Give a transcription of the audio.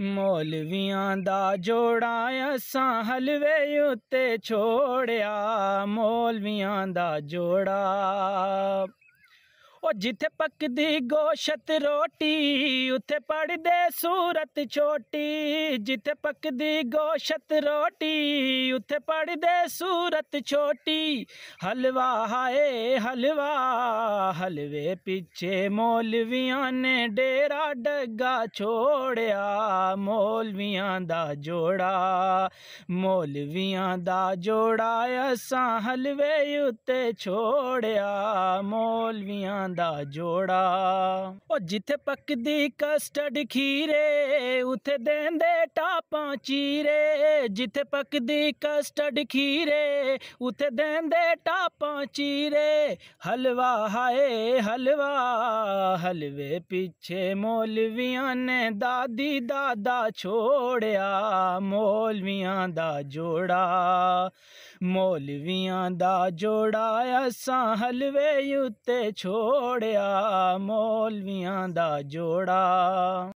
ਮੌਲਵੀਆਂ ਦਾ ਜੋੜਾ ਅਸਾਂ ਹਲਵੇ ਉੱਤੇ ਛੋੜਿਆ ਮੌਲਵੀਆਂ ਦਾ ਜੋੜਾ ਉਹ ਜਿੱਥੇ ਪੱਕਦੀ ਗੋਸ਼ਤ ਰੋਟੀ ਉੱਥੇ ਪੜਦੇ ਸੂਰਤ ਛੋਟੀ ਜਿੱਥੇ ਪੱਕਦੀ ਗੋਸ਼ਤ ਰੋਟੀ ਉੱਥੇ ਪੜਦੇ ਸੂਰਤ ਛੋਟੀ ਹਲਵਾ ਹਾਏ ਹਲਵਾ ਹਲਵੇ ਪਿੱਛੇ ਮੌਲਵੀਆਂ ਨੇ ਡੇਰਾ ਡੱਗਾ ਛੋੜਿਆ ਮੌਲਵੀਆਂ ਦਾ ਜੋੜਾ ਮੌਲਵੀਆਂ ਦਾ ਜੋੜਾ ਅਸਾਂ ਹਲਵੇ ਉੱਤੇ ਛੋੜਿਆ ਮੌਲਵੀਆਂ ਦਾ ਜੋੜਾ ਉਹ ਜਿੱਥੇ ਪੱਕਦੀ ਕਸਟਰਡ ਖੀਰੇ ਉਥੇ ਦੇਂਦੇ ਟਾਪਾਂ ਚੀਰੇ ਜਿੱਥੇ ਪੱਕਦੀ ਕਸਟਰਡ ਖੀਰੇ ਉਥੇ ਦੇਂਦੇ ਟਾਪਾਂ ਚੀਰੇ ਹਲਵਾ ਹਾਏ ਹਲਵਾ ਹਲਵੇ ਪਿੱਛੇ ਮੌਲਵੀਆਂ ਨੇ ਦਾਦੀ ਦਾਦਾ ਛੋੜਿਆ ਮੌਲਵੀਆਂ ਦਾ ਜੋੜਾ ਮੌਲਵੀਆਂ ਦਾ ਜੋੜਾ ਅਸਾਂ ਹਲਵੇ ਉੱਤੇ ਛੋੜਿਆ ਮੌਲਵੀਆਂ ਦਾ ਜੋੜਾ